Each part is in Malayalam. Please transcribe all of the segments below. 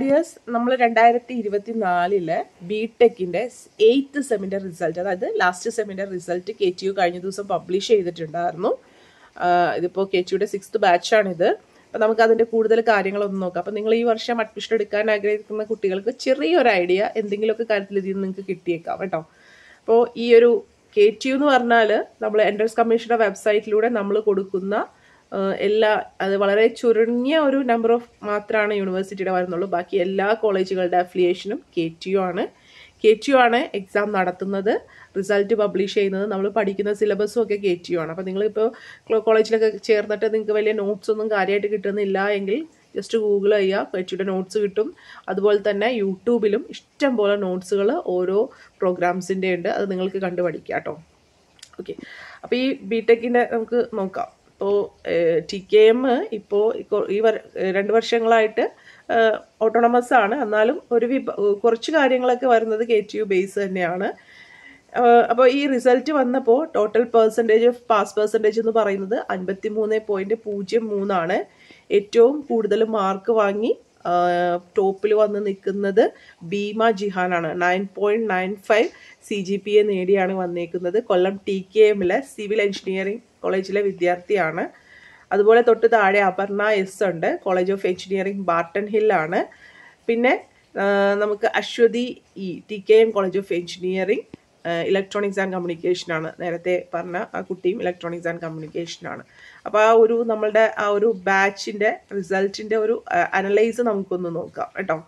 ഡിയേഴ്സ് നമ്മൾ രണ്ടായിരത്തി ഇരുപത്തി നാലില് ബി ടെക്കിന്റെ എയ്ത്ത് സെമ്മിൻ്റെ റിസൾട്ട് അതായത് ലാസ്റ്റ് സെമ്മിൻ്റെ റിസൾട്ട് കെ ടി യു കഴിഞ്ഞ ദിവസം പബ്ലിഷ് ചെയ്തിട്ടുണ്ടായിരുന്നു ഇതിപ്പോൾ കെ ടി യുടെ സിക്സ്ത് ബാച്ചാണിത് അപ്പം നമുക്ക് അതിൻ്റെ കൂടുതൽ കാര്യങ്ങളൊന്നും നോക്കാം അപ്പം നിങ്ങൾ ഈ വർഷം അഡ്മിഷൻ എടുക്കാൻ ആഗ്രഹിക്കുന്ന കുട്ടികൾക്ക് ചെറിയൊരു ഐഡിയ എന്തെങ്കിലുമൊക്കെ കാര്യത്തിൽ ഇതിൽ നിന്ന് നിങ്ങൾക്ക് കിട്ടിയേക്കാം കേട്ടോ അപ്പോൾ ഈ ഒരു കെ ടി യു എന്ന് പറഞ്ഞാൽ നമ്മൾ എൻട്രൻസ് കമ്മീഷൻ്റെ വെബ്സൈറ്റിലൂടെ നമ്മൾ കൊടുക്കുന്ന എല്ലാ അത് വളരെ ചുരുങ്ങിയ ഒരു നമ്പർ ഓഫ് മാത്രമാണ് യൂണിവേഴ്സിറ്റിയുടെ വരുന്നുള്ളൂ ബാക്കി എല്ലാ കോളേജുകളുടെ അഫിലിയേഷനും കെ ടി യു ആണ് കെ ടി യു ആണ് എക്സാം നടത്തുന്നത് റിസൾട്ട് പബ്ലിഷ് ചെയ്യുന്നത് നമ്മൾ പഠിക്കുന്ന സിലബസും ഒക്കെ കെ ടി യു ആണ് അപ്പോൾ നിങ്ങളിപ്പോൾ കോളേജിലൊക്കെ ചേർന്നിട്ട് നിങ്ങൾക്ക് വലിയ നോട്ട്സ് ഒന്നും കാര്യമായിട്ട് കിട്ടുന്നില്ല എങ്കിൽ ജസ്റ്റ് ഗൂഗിൾ ചെയ്യുക കെച്ചിയുടെ നോട്ട്സ് കിട്ടും അതുപോലെ തന്നെ യൂട്യൂബിലും ഇഷ്ടം പോലെ നോട്ട്സുകൾ ഓരോ പ്രോഗ്രാംസിൻ്റെ ഉണ്ട് അത് നിങ്ങൾക്ക് കണ്ടു കേട്ടോ ഓക്കെ അപ്പോൾ ഈ ബി ടെക്കിൻ്റെ നമുക്ക് നോക്കാം ഇപ്പോൾ ടി കെ എം ഇപ്പോൾ ഈ രണ്ട് വർഷങ്ങളായിട്ട് ഓട്ടോണമസ് ആണ് എന്നാലും ഒരു വിഭ കുറച്ച് കാര്യങ്ങളൊക്കെ വരുന്നത് കെ ടി യു ബേസ് തന്നെയാണ് അപ്പോൾ ഈ റിസൾട്ട് വന്നപ്പോൾ total percentage of pass percentage എന്ന് പറയുന്നത് അൻപത്തി മൂന്ന് പോയിൻറ്റ് പൂജ്യം മൂന്നാണ് ഏറ്റവും കൂടുതൽ മാർക്ക് വാങ്ങി ടോപ്പിൽ വന്ന് നിൽക്കുന്നത് ഭീമ ജിഹാനാണ് nine point nine five C G P A നേടിയാണ് വന്നേക്കുന്നത് കൊല്ലം ടി കെ എമ്മിലെ സിവിൽ എഞ്ചിനീയറിംഗ് കോളേജിലെ വിദ്യാർത്ഥിയാണ് അതുപോലെ തൊട്ട് താഴെ അപർണ എസ് ഉണ്ട് കോളേജ് ഓഫ് എഞ്ചിനീയറിംഗ് ബാർട്ടൺ ഹില്ലാണ് പിന്നെ നമുക്ക് Aswathy E T K M college of engineering electronics and communication ആണ് നേരത്തെ പറഞ്ഞ ആ കുട്ടിയും ഇലക്ട്രോണിക്സ് ആൻഡ് കമ്മ്യൂണിക്കേഷൻ ആണ് അപ്പോൾ ആ ഒരു നമ്മളുടെ ആ ഒരു ബാച്ചിൻ്റെ റിസൾട്ടിൻ്റെ ഒരു അനലൈസ് നമുക്കൊന്ന് നോക്കാം കേട്ടോ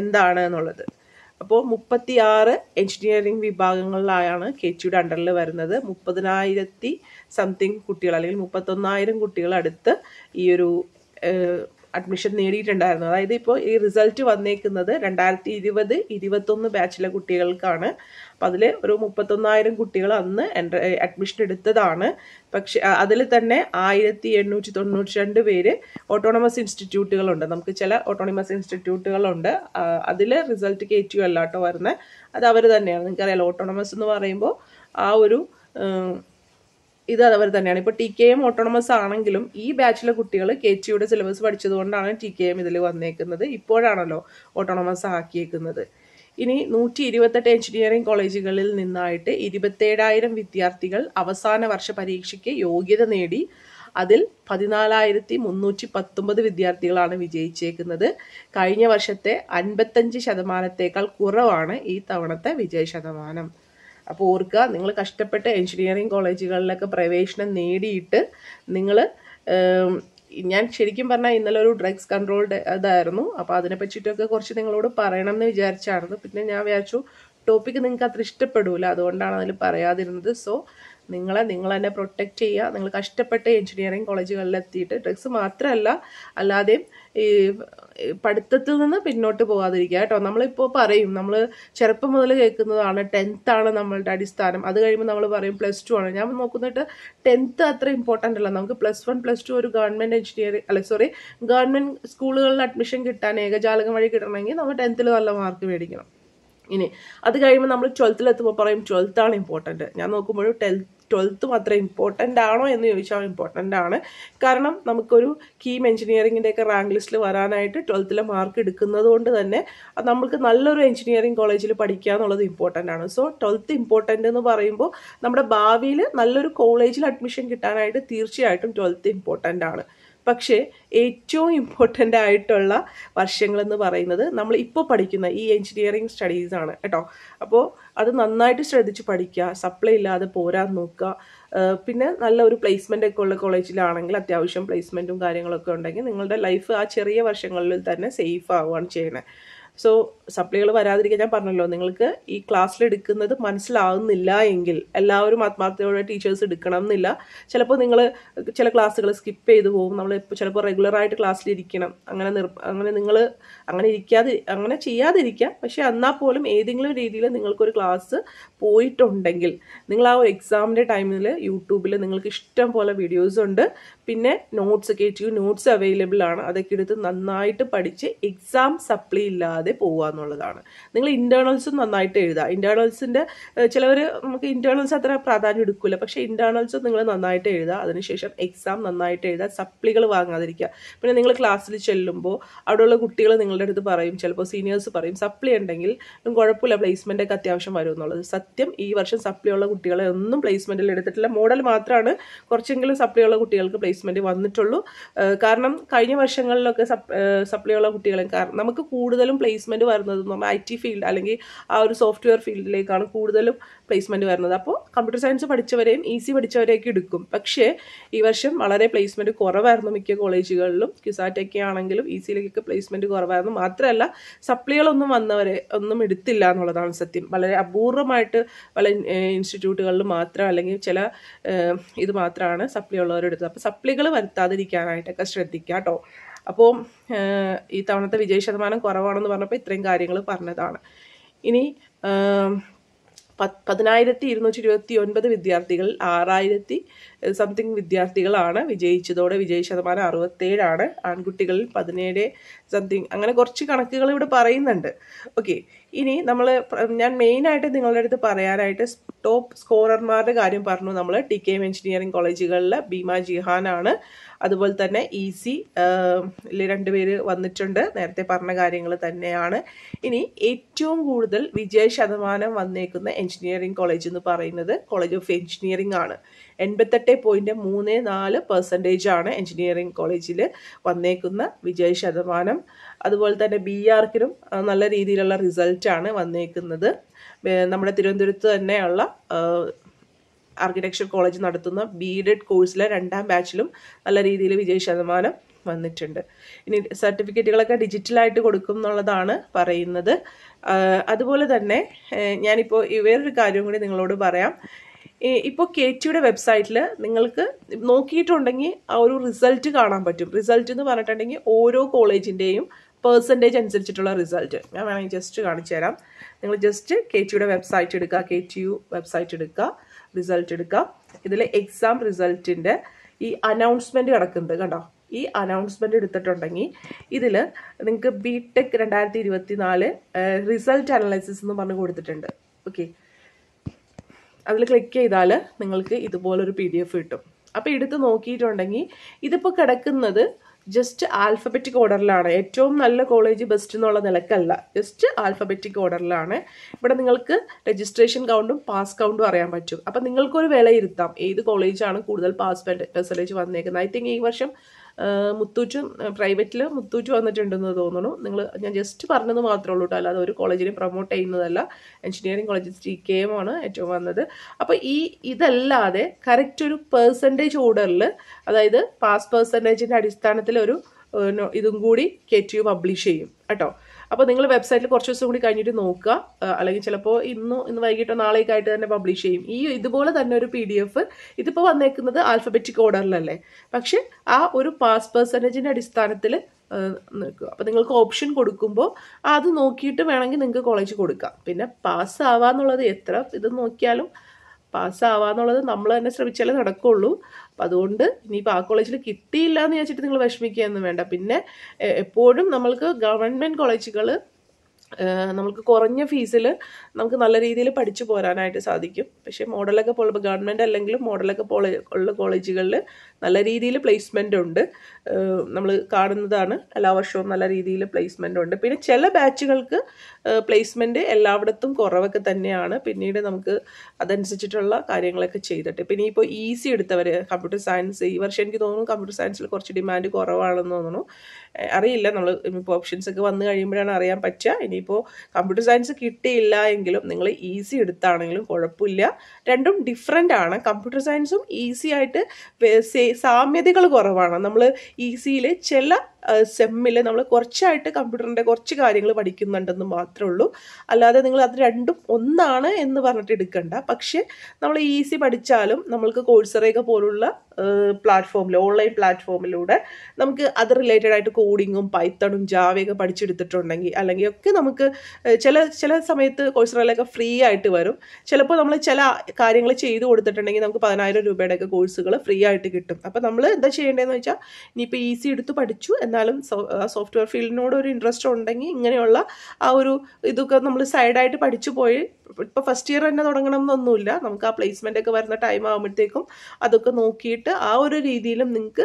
എന്താണ് എന്നുള്ളത് അപ്പോൾ മുപ്പത്തി ആറ് എഞ്ചിനീയറിംഗ് വിഭാഗങ്ങളിലായാണ് കെ ടിയുടെ അണ്ടറിൽ വരുന്നത് മുപ്പതിനായിരത്തി സംതിങ് കുട്ടികൾ അല്ലെങ്കിൽ മുപ്പത്തൊന്നായിരം കുട്ടികൾ അടുത്ത് ഈ ഒരു അഡ്മിഷൻ നേടിയിട്ടുണ്ടായിരുന്നു അതായത് ഇപ്പോൾ ഈ റിസൾട്ട് വന്നേക്കുന്നത് രണ്ടായിരത്തി ഇരുപത് ഇരുപത്തൊന്ന് ബാച്ചിലെ കുട്ടികൾക്കാണ് അപ്പോൾ അതിൽ ഒരു മുപ്പത്തൊന്നായിരം കുട്ടികൾ അന്ന് അഡ്മിഷൻ എടുത്തതാണ് പക്ഷെ അതിൽ തന്നെ ആയിരത്തി എണ്ണൂറ്റി തൊണ്ണൂറ്റി രണ്ട് പേര് ഓട്ടോണമസ് ഇൻസ്റ്റിറ്റ്യൂട്ടുകളുണ്ട് നമുക്ക് ചില ഓട്ടോണമസ് ഇൻസ്റ്റിറ്റ്യൂട്ടുകളുണ്ട് അതിൽ റിസൾട്ട് കയറ്റുക അല്ലാട്ടോ വരുന്നത് അത് അവർ തന്നെയാണ് നിങ്ങൾക്കറിയാലോ ഓട്ടോണമസ് എന്ന് പറയുമ്പോൾ ആ ഒരു ഇത് അവർ തന്നെയാണ് ഇപ്പോൾ ടി കെ എം ഓട്ടോണമസ് ആണെങ്കിലും ഈ ബാച്ചിലെ കുട്ടികൾ കെ ടിയുടെ സിലബസ് പഠിച്ചതുകൊണ്ടാണ് ടി കെ എം ഇതിൽ വന്നേക്കുന്നത് ഇപ്പോഴാണല്ലോ ഓട്ടോണമസ് ആക്കിയേക്കുന്നത് ഇനി നൂറ്റി ഇരുപത്തെട്ട് എഞ്ചിനീയറിംഗ് കോളേജുകളിൽ നിന്നായിട്ട് ഇരുപത്തേഴായിരം വിദ്യാർത്ഥികൾ അവസാന വർഷ പരീക്ഷയ്ക്ക് യോഗ്യത നേടി അതിൽ പതിനാലായിരത്തി മുന്നൂറ്റി പത്തൊമ്പത് വിദ്യാർത്ഥികളാണ് വിജയിച്ചേക്കുന്നത് കഴിഞ്ഞ വർഷത്തെ അൻപത്തഞ്ച് ശതമാനത്തേക്കാൾ കുറവാണ് ഈ തവണത്തെ വിജയ ശതമാനം അപ്പോൾ ഓർക്കുക നിങ്ങൾ കഷ്ടപ്പെട്ട് എഞ്ചിനീയറിംഗ് കോളേജുകളിലൊക്കെ പ്രവേശനം നേടിയിട്ട് നിങ്ങൾ ഞാൻ ശരിക്കും പറഞ്ഞാൽ ഇന്നലെ ഒരു ഡ്രഗ്സ് കൺട്രോൾഡ് ഇതായിരുന്നു അപ്പോൾ അതിനെ പറ്റിയിട്ടൊക്കെ കുറച്ച് നിങ്ങളോട് പറയണം എന്ന് വിചാരിച്ചായിരുന്നു പിന്നെ ഞാൻ വിചാരിച്ചു ടോപ്പിക്ക് നിങ്ങൾക്ക് അത്ര ഇഷ്ടപ്പെടില്ല അതുകൊണ്ടാണ് അതിൽ പറയാതിരുന്നത് സോ നിങ്ങളെ നിങ്ങൾ തന്നെ പ്രൊട്ടക്റ്റ് ചെയ്യുക നിങ്ങൾ കഷ്ടപ്പെട്ട് എഞ്ചിനീയറിംഗ് കോളേജുകളിൽ എത്തിയിട്ട് ഡ്രഗ്സ് മാത്രമല്ല അല്ലാതെയും ഈ പഠിത്തത്തിൽ നിന്ന് പിന്നോട്ട് പോകാതിരിക്കുക കേട്ടോ നമ്മളിപ്പോൾ പറയും നമ്മൾ ചെറുപ്പം മുതൽ കേൾക്കുന്നതാണ് ടെൻത്താണ് നമ്മളുടെ അടിസ്ഥാനം അത് കഴിയുമ്പോൾ നമ്മൾ പറയും പ്ലസ് ടു ആണ് ഞാൻ നോക്കുന്നിട്ട് ടെൻത്ത് അത്ര ഇമ്പോർട്ടൻ്റ് അല്ല നമുക്ക് പ്ലസ് വൺ പ്ലസ് ടു ഒരു ഗവൺമെൻറ് എഞ്ചിനീയറിംഗ് അല്ല സോറി ഗവൺമെൻറ് സ്കൂളുകളിൽ അഡ്മിഷൻ കിട്ടാൻ ഏകജാലകം വഴി കിട്ടണമെങ്കിൽ നമ്മൾ ടെൻത്തിൽ നല്ല മാർക്ക് മേടിക്കണം ഇനി അത് കഴിയുമ്പോൾ നമ്മൾ എത്തുമ്പോൾ പറയും ട്വൽത്താണ് ഇമ്പോർട്ടൻറ്റ് ഞാൻ നോക്കുമ്പോഴും ട്വൽ ട്വൽത്ത് മാത്രമേ ഇമ്പോർട്ടൻ്റ് ആണോ എന്ന് ചോദിച്ചാൽ ഇമ്പോർട്ടൻ്റ് ആണ് കാരണം നമുക്കൊരു കീം എഞ്ചിനീയറിങ്ങിൻ്റെ ഒക്കെ റാങ്ക് ലിസ്റ്റിൽ വരാനായിട്ട് ട്വൽത്തിലെ മാർക്ക് എടുക്കുന്നത് കൊണ്ട് തന്നെ നമുക്ക് നല്ലൊരു എഞ്ചിനീയറിംഗ് കോളേജിൽ പഠിക്കുക എന്നുള്ളത് ഇമ്പോർട്ടൻ്റ് ആണ് സോ ട്വൽത്ത് ഇമ്പോർട്ടൻ്റ് എന്ന് പറയുമ്പോൾ നമ്മുടെ ഭാവിയിൽ നല്ലൊരു കോളേജിൽ അഡ്മിഷൻ കിട്ടാനായിട്ട് തീർച്ചയായിട്ടും ട്വൽത്ത് ഇമ്പോർട്ടൻ്റ് ആണ് പക്ഷേ ഏറ്റവും ഇമ്പോർട്ടൻ്റ് ആയിട്ടുള്ള വർഷങ്ങളെന്ന് പറയുന്നത് നമ്മൾ ഇപ്പോൾ പഠിക്കുന്ന ഈ എഞ്ചിനീയറിംഗ് സ്റ്റഡീസ് ആണ് കേട്ടോ അപ്പോൾ അത് നന്നായിട്ട് ശ്രദ്ധിച്ച് പഠിക്കുക സപ്ലൈ ഇല്ലാതെ പോരാൻ നോക്കുക പിന്നെ നല്ല ഒരു പ്ലേസ്മെൻ്റ് ഒക്കെ ഉള്ള കോളേജിലാണെങ്കിൽ അത്യാവശ്യം പ്ലേസ്മെൻറ്റും കാര്യങ്ങളൊക്കെ ഉണ്ടെങ്കിൽ നിങ്ങളുടെ ലൈഫ് ആ ചെറിയ വർഷങ്ങളിൽ തന്നെ സേഫ് ആവുകയാണ് ചെയ്യണേ സോ സപ്ലികൾ വരാതിരിക്കാൻ ഞാൻ പറഞ്ഞല്ലോ നിങ്ങൾക്ക് ഈ ക്ലാസ്സിൽ എടുക്കുന്നത് മനസ്സിലാവുന്നില്ല എങ്കിൽ എല്ലാവരും ആത്മാർത്ഥയോടെ ടീച്ചേഴ്സ് എടുക്കണം എന്നില്ല ചിലപ്പോൾ നിങ്ങൾ ചില ക്ലാസ്സുകൾ സ്കിപ്പ് ചെയ്തു പോകും നമ്മൾ ചിലപ്പോൾ റെഗുലറായിട്ട് ക്ലാസ്സിൽ ഇരിക്കണം അങ്ങനെ നിർ അങ്ങനെ നിങ്ങൾ അങ്ങനെ ഇരിക്കാതെ അങ്ങനെ ചെയ്യാതിരിക്കാം പക്ഷേ എന്നാൽ പോലും ഏതെങ്കിലും രീതിയിൽ നിങ്ങൾക്കൊരു ക്ലാസ് പോയിട്ടുണ്ടെങ്കിൽ നിങ്ങൾ ആ എക്സാമിൻ്റെ ടൈമിൽ യൂട്യൂബിൽ നിങ്ങൾക്ക് ഇഷ്ടം പോലെ വീഡിയോസ് ഉണ്ട് പിന്നെ നോട്ട്സ് ഒക്കെ നോട്ട്സ് അവൈലബിൾ ആണ് അതൊക്കെ എടുത്ത് നന്നായിട്ട് പഠിച്ച് എക്സാം സപ്ലി ഇല്ലാതെ എഴുതാതെ പോവുക എന്നുള്ളതാണ് നിങ്ങൾ ഇന്റേണൽസ് നന്നായിട്ട് എഴുതുക ഇൻറ്റേർണൽസിൻ്റെ ചിലവർ നമുക്ക് ഇന്റേണൽസ് അത്ര പ്രാധാന്യം എടുക്കില്ല പക്ഷേ ഇൻറ്റേർണൽസും നിങ്ങൾ നന്നായിട്ട് എഴുതുക അതിനുശേഷം എക്സാം നന്നായിട്ട് എഴുതുക സപ്ലികൾ വാങ്ങാതിരിക്കുക പിന്നെ നിങ്ങൾ ക്ലാസ്സിൽ ചെല്ലുമ്പോൾ അവിടെയുള്ള കുട്ടികൾ നിങ്ങളുടെ അടുത്ത് പറയും ചിലപ്പോൾ സീനിയേഴ്സ് പറയും സപ്ലി ഉണ്ടെങ്കിൽ കുഴപ്പമില്ല പ്ലേസ്മെൻ്റ് ഒക്കെ അത്യാവശ്യം വരും എന്നുള്ളത് സത്യം ഈ വർഷം സപ്ലി ഉള്ള കുട്ടികളെ ഒന്നും പ്ലേസ്മെൻറ്റിൽ എടുത്തിട്ടില്ല മോഡൽ മാത്രമാണ് കുറച്ചെങ്കിലും സപ്ലി ഉള്ള കുട്ടികൾക്ക് പ്ലേസ്മെൻറ്റ് വന്നിട്ടുള്ളൂ കാരണം കഴിഞ്ഞ വർഷങ്ങളിലൊക്കെ സപ്ലി ഉള്ള കുട്ടികളെ നമുക്ക് കൂടുതലും പ്ലേസ് പ്ലേസ്മെൻറ്റ് വരുന്നത് നമ്മൾ ഐ ടി ഫീൽഡ് അല്ലെങ്കിൽ ആ ഒരു സോഫ്റ്റ്വെയർ ഫീൽഡിലേക്കാണ് കൂടുതലും പ്ലേസ്മെൻറ്റ് വരുന്നത് അപ്പോൾ കമ്പ്യൂട്ടർ സയൻസ് പഠിച്ചവരെയും ഇസി e പഠിച്ചവരെയൊക്കെ എടുക്കും പക്ഷേ ഈ വർഷം വളരെ പ്ലേസ്മെൻറ്റ് കുറവായിരുന്നു മിക്ക കോളേജുകളിലും ക്യുസാറ്റൊക്കെ ആണെങ്കിലും ഈസിയിലേക്കൊക്കെ e പ്ലേസ്മെൻറ്റ് കുറവായിരുന്നു മാത്രമല്ല സപ്ലൈകളൊന്നും വന്നവരെ ഒന്നും എടുത്തില്ല എന്നുള്ളതാണ് സത്യം വളരെ അപൂർവമായിട്ട് പല ഇൻസ്റ്റിറ്റ്യൂട്ടുകളിൽ മാത്രം അല്ലെങ്കിൽ ചില ഇത് മാത്രമാണ് സപ്ലൈ ഉള്ളവരെടുത്തത് അപ്പോൾ സപ്ലൈകൾ വരുത്താതിരിക്കാനായിട്ടൊക്കെ ശ്രദ്ധിക്കുക കേട്ടോ അപ്പോൾ ഈ തവണത്തെ വിജയ ശതമാനം കുറവാണെന്ന് പറഞ്ഞപ്പോൾ ഇത്രയും കാര്യങ്ങൾ പറഞ്ഞതാണ് ഇനി പതിനായിരത്തി ഇരുന്നൂറ്റി ഇരുപത്തി ഒൻപത് വിദ്യാർത്ഥികൾ ആറായിരത്തി സംതിങ് വിദ്യാർത്ഥികളാണ് വിജയിച്ചതോടെ വിജയ ശതമാനം അറുപത്തേഴാണ് ആൺകുട്ടികളിൽ പതിനേഴ് സംതിങ് അങ്ങനെ കുറച്ച് കണക്കുകൾ ഇവിടെ പറയുന്നുണ്ട് ഓക്കെ ഇനി നമ്മൾ ഞാൻ മെയിനായിട്ട് നിങ്ങളുടെ അടുത്ത് പറയാനായിട്ട് ടോപ്പ് സ്കോറർമാരുടെ കാര്യം പറഞ്ഞു നമ്മൾ ടി കെ എം എഞ്ചിനീയറിംഗ് കോളേജുകളിൽ ഭീമ ജിഹാനാണ് അതുപോലെ തന്നെ ഇ e സി രണ്ടുപേര് വന്നിട്ടുണ്ട് നേരത്തെ പറഞ്ഞ കാര്യങ്ങൾ തന്നെയാണ് ഇനി ഏറ്റവും കൂടുതൽ വിജയ ശതമാനം വന്നേക്കുന്ന എഞ്ചിനീയറിംഗ് കോളേജ് എന്ന് പറയുന്നത് കോളേജ് ഓഫ് എഞ്ചിനീയറിംഗ് ആണ് എൺപത്തെട്ട് പോയിൻറ്റ് മൂന്ന് നാല് പെർസെൻറ്റേജാണ് ആണ് എഞ്ചിനീയറിംഗ് കോളേജിൽ വന്നേക്കുന്ന വിജയ ശതമാനം കിട്ടും അതുപോലെ തന്നെ ബി ആർക്കിനും നല്ല രീതിയിലുള്ള റിസൾട്ടാണ് വന്നേക്കുന്നത് നമ്മുടെ തിരുവനന്തപുരത്ത് തന്നെയുള്ള ആർക്കിടെക്ചർ കോളേജ് നടത്തുന്ന ബി എഡ് കോഴ്സിലെ രണ്ടാം ബാച്ചിലും നല്ല രീതിയിൽ വിജയ ശതമാനം വന്നിട്ടുണ്ട് ഇനി സർട്ടിഫിക്കറ്റുകളൊക്കെ ഡിജിറ്റലായിട്ട് കൊടുക്കും എന്നുള്ളതാണ് പറയുന്നത് അതുപോലെ തന്നെ ഞാനിപ്പോൾ വേറൊരു കാര്യം കൂടി നിങ്ങളോട് പറയാം ഇപ്പോൾ കെ ടിയുടെ വെബ്സൈറ്റിൽ നിങ്ങൾക്ക് നോക്കിയിട്ടുണ്ടെങ്കിൽ ആ ഒരു റിസൾട്ട് കാണാൻ പറ്റും റിസൾട്ട് എന്ന് പറഞ്ഞിട്ടുണ്ടെങ്കിൽ ഓരോ കോളേജിൻ്റെയും പേഴ്സൻറ്റേജ് അനുസരിച്ചിട്ടുള്ള റിസൾട്ട് ഞാൻ വേണമെങ്കിൽ ജസ്റ്റ് കാണിച്ചു തരാം നിങ്ങൾ ജസ്റ്റ് കെ ടിയുടെ വെബ്സൈറ്റ് എടുക്കുക കെ ടി യു വെബ്സൈറ്റ് എടുക്കുക റിസൾട്ട് എടുക്കുക ഇതിൽ എക്സാം റിസൾട്ടിൻ്റെ ഈ അനൗൺസ്മെൻറ്റ് കിടക്കുന്നത് കണ്ടോ ഈ അനൗൺസ്മെൻറ്റ് എടുത്തിട്ടുണ്ടെങ്കിൽ ഇതിൽ നിങ്ങൾക്ക് ബി ടെക് രണ്ടായിരത്തി ഇരുപത്തി നാല് റിസൾട്ട് അനലൈസിസ് എന്ന് പറഞ്ഞ് കൊടുത്തിട്ടുണ്ട് ഓക്കെ അതിൽ ക്ലിക്ക് ചെയ്താൽ നിങ്ങൾക്ക് ഇതുപോലൊരു പി ഡി എഫ് കിട്ടും അപ്പോൾ എടുത്ത് നോക്കിയിട്ടുണ്ടെങ്കിൽ ഇതിപ്പോൾ കിടക്കുന്നത് ജസ്റ്റ് ആൽഫബറ്റിക് ഓർഡറിലാണ് ഏറ്റവും നല്ല കോളേജ് ബെസ്റ്റ് എന്നുള്ള നിലക്കല്ല ജസ്റ്റ് ആൽഫബറ്റിക് ഓർഡറിലാണ് ഇവിടെ നിങ്ങൾക്ക് രജിസ്ട്രേഷൻ കൗണ്ടും പാസ് കൗണ്ടും അറിയാൻ പറ്റും അപ്പം നിങ്ങൾക്കൊരു വിലയിരുത്താം ഏത് കോളേജാണ് കൂടുതൽ പാസ് പെർസെൻറ്റേജ് വന്നേക്കുന്നത് ഐ തിങ്ക് ഈ വർഷം മുത്തൂറ്റ് പ്രൈവറ്റിൽ മുത്തൂറ്റ് വന്നിട്ടുണ്ടെന്ന് തോന്നുന്നു നിങ്ങൾ ഞാൻ ജസ്റ്റ് പറഞ്ഞത് മാത്രമേ ഉള്ളൂ കേട്ടോ അല്ലാതെ ഒരു കോളേജിനെ പ്രൊമോട്ട് ചെയ്യുന്നതല്ല engineering college T K M ആണ് ഏറ്റവും വന്നത് അപ്പോൾ ഈ ഇതല്ലാതെ കറക്റ്റ് ഒരു പെർസെൻറ്റേജ് ഓർഡറിൽ അതായത് പാസ് പെർസെൻറ്റേജിൻ്റെ അടിസ്ഥാനത്തിൽ ഒരു ഇതും കൂടി കെ ടി യു പബ്ലിഷ് ചെയ്യും കേട്ടോ അപ്പോൾ നിങ്ങൾ വെബ്സൈറ്റിൽ കുറച്ച് ദിവസം കൂടി കഴിഞ്ഞിട്ട് നോക്കുക അല്ലെങ്കിൽ ചിലപ്പോൾ ഇന്നോ ഇന്ന് വൈകിട്ടോ നാളേക്ക് ആയിട്ട് തന്നെ പബ്ലിഷ് ചെയ്യും ഈ ഇതുപോലെ തന്നെ ഒരു പി ഡി എഫ് ഇതിപ്പോൾ വന്നേക്കുന്നത് ആൽഫബറ്റിക് ഓർഡറിലല്ലേ പക്ഷെ ആ ഒരു പാസ് പെർസെൻറ്റേജിൻ്റെ അടിസ്ഥാനത്തിൽ നിൽക്കുക അപ്പോൾ നിങ്ങൾക്ക് ഓപ്ഷൻ കൊടുക്കുമ്പോൾ അത് നോക്കിയിട്ട് വേണമെങ്കിൽ നിങ്ങൾക്ക് കോളേജ് കൊടുക്കാം പിന്നെ പാസ് ആവാന്നുള്ളത് എത്ര ഇത് നോക്കിയാലും എന്നുള്ളത് നമ്മൾ തന്നെ ശ്രമിച്ചാലേ നടക്കുള്ളൂ അപ്പം അതുകൊണ്ട് ഇനിയിപ്പോൾ ആ കോളേജിൽ കിട്ടിയില്ല എന്ന് വെച്ചിട്ട് നിങ്ങൾ വിഷമിക്കുകയൊന്നും വേണ്ട പിന്നെ എപ്പോഴും നമ്മൾക്ക് ഗവൺമെൻറ് കോളേജുകൾ നമുക്ക് കുറഞ്ഞ ഫീസിൽ നമുക്ക് നല്ല രീതിയിൽ പഠിച്ചു പോരാനായിട്ട് സാധിക്കും പക്ഷേ മോഡലൊക്കെ പോൾ ഗവൺമെൻറ് അല്ലെങ്കിലും മോഡലൊക്കെ പോള ഉള്ള കോളേജുകളിൽ നല്ല രീതിയിൽ പ്ലേസ്മെൻ്റ് ഉണ്ട് നമ്മൾ കാണുന്നതാണ് എല്ലാ വർഷവും നല്ല രീതിയിൽ പ്ലേസ്മെൻ്റ് ഉണ്ട് പിന്നെ ചില ബാച്ചുകൾക്ക് പ്ലേസ്മെൻറ്റ് എല്ലായിടത്തും കുറവൊക്കെ തന്നെയാണ് പിന്നീട് നമുക്ക് അതനുസരിച്ചിട്ടുള്ള കാര്യങ്ങളൊക്കെ ചെയ്തിട്ട് പിന്നെ ഇപ്പോൾ ഈസി എടുത്തവർ കമ്പ്യൂട്ടർ സയൻസ് ഈ വർഷം എനിക്ക് തോന്നുന്നു കമ്പ്യൂട്ടർ സയൻസിൽ കുറച്ച് ഡിമാൻഡ് കുറവാണെന്ന് തോന്നുന്നു അറിയില്ല നമ്മൾ ഇപ്പോൾ ഓപ്ഷൻസ് ഒക്കെ വന്നു കഴിയുമ്പോഴാണ് അറിയാൻ പറ്റുക ഇനി ഇനിയിപ്പോൾ കമ്പ്യൂട്ടർ സയൻസ് കിട്ടിയില്ല എങ്കിലും നിങ്ങൾ ഈസി എടുത്താണെങ്കിലും കുഴപ്പമില്ല രണ്ടും ഡിഫറെൻ്റ് ആണ് കമ്പ്യൂട്ടർ സയൻസും ഈസി ആയിട്ട് സാമ്യതകൾ കുറവാണ് നമ്മൾ ഈസിയിൽ ചില സെമ്മിൽ നമ്മൾ കുറച്ചായിട്ട് കമ്പ്യൂട്ടറിൻ്റെ കുറച്ച് കാര്യങ്ങൾ പഠിക്കുന്നുണ്ടെന്ന് മാത്രമേ ഉള്ളൂ അല്ലാതെ നിങ്ങൾ അത് രണ്ടും ഒന്നാണ് എന്ന് പറഞ്ഞിട്ട് എടുക്കണ്ട പക്ഷേ നമ്മൾ ഈസി പഠിച്ചാലും നമ്മൾക്ക് കോഴ്സറയൊക്കെ പോലുള്ള പ്ലാറ്റ്ഫോമിൽ ഓൺലൈൻ പ്ലാറ്റ്ഫോമിലൂടെ നമുക്ക് അത് റിലേറ്റഡ് ആയിട്ട് കോഡിങ്ങും പൈത്തണും ജാവയൊക്കെ പഠിച്ചെടുത്തിട്ടുണ്ടെങ്കിൽ അല്ലെങ്കിൽ ഒക്കെ നമുക്ക് ചില ചില സമയത്ത് കോഴ്സുകളൊക്കെ ഫ്രീ ആയിട്ട് വരും ചിലപ്പോൾ നമ്മൾ ചില കാര്യങ്ങൾ ചെയ്തു കൊടുത്തിട്ടുണ്ടെങ്കിൽ നമുക്ക് പതിനായിരം രൂപയുടെയൊക്കെ കോഴ്സുകൾ ഫ്രീ ആയിട്ട് കിട്ടും അപ്പോൾ നമ്മൾ എന്താ ചെയ്യേണ്ടതെന്ന് വെച്ചാൽ ഇനിയിപ്പോൾ ഈസി എടുത്ത് പഠിച്ചു എന്നാൽ എന്നാലും സോഫ്റ്റ്വെയർ ഫീൽഡിനോട് ഒരു ഇൻട്രസ്റ്റ് ഉണ്ടെങ്കിൽ ഇങ്ങനെയുള്ള ആ ഒരു ഇതൊക്കെ നമ്മൾ സൈഡായിട്ട് പഠിച്ചു പോയി ഇപ്പോൾ ഫസ്റ്റ് ഇയർ തന്നെ തുടങ്ങണം എന്നൊന്നുമില്ല നമുക്ക് ആ പ്ലേസ്മെൻ്റ് ഒക്കെ വരുന്ന ടൈം ആകുമ്പോഴത്തേക്കും അതൊക്കെ നോക്കിയിട്ട് ആ ഒരു രീതിയിലും നിങ്ങൾക്ക്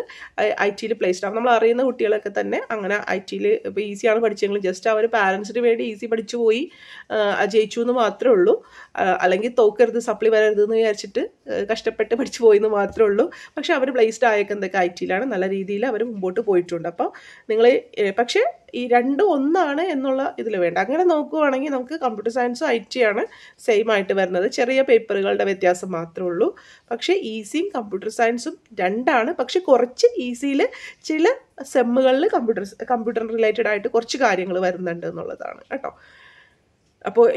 ഐ ടിയിൽ പ്ലേസ്ഡ് ആവും നമ്മൾ അറിയുന്ന കുട്ടികളൊക്കെ തന്നെ അങ്ങനെ ഐ ടിയിൽ ഇപ്പോൾ ഈസിയാണ് പഠിച്ചെങ്കിലും ജസ്റ്റ് അവർ പാരൻസിന് വേണ്ടി ഈസി പഠിച്ചു പോയി ജയിച്ചു എന്ന് മാത്രമേ ഉള്ളൂ അല്ലെങ്കിൽ തോക്കരുത് സപ്ലി വരരുത് എന്ന് വിചാരിച്ചിട്ട് കഷ്ടപ്പെട്ട് പഠിച്ചു പോയി എന്ന് മാത്രമേ ഉള്ളൂ പക്ഷേ അവർ പ്ലേസ്ഡ് എന്തൊക്കെ ഐ ടിയിലാണ് നല്ല രീതിയിൽ അവർ മുമ്പോട്ട് പോയിട്ടുണ്ട് അപ്പോൾ നിങ്ങൾ പക്ഷേ ഈ രണ്ടും ഒന്നാണ് എന്നുള്ള ഇതിൽ വേണ്ട അങ്ങനെ നോക്കുകയാണെങ്കിൽ നമുക്ക് കമ്പ്യൂട്ടർ സയൻസും ഐ ടി ആണ് സെയിം ആയിട്ട് വരുന്നത് ചെറിയ പേപ്പറുകളുടെ വ്യത്യാസം മാത്രമേ ഉള്ളൂ പക്ഷേ ഈസിയും കമ്പ്യൂട്ടർ സയൻസും രണ്ടാണ് പക്ഷെ കുറച്ച് ഈസിയിൽ ചില സെമ്മുകളിൽ കമ്പ്യൂട്ടർ കമ്പ്യൂട്ടർ റിലേറ്റഡ് ആയിട്ട് കുറച്ച് കാര്യങ്ങൾ വരുന്നുണ്ട് എന്നുള്ളതാണ് കേട്ടോ അപ്പോൾ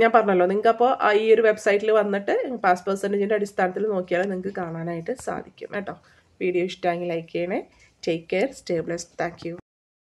ഞാൻ പറഞ്ഞല്ലോ നിങ്ങൾക്ക് അപ്പോൾ ഈ ഒരു വെബ്സൈറ്റിൽ വന്നിട്ട് പാസ് പെർസെൻറ്റേജിൻ്റെ അടിസ്ഥാനത്തിൽ നോക്കിയാൽ നിങ്ങൾക്ക് കാണാനായിട്ട് സാധിക്കും കേട്ടോ വീഡിയോ ഇഷ്ടമെങ്കിൽ ലൈക്ക് ചെയ്യണേ take care stay blessed thank U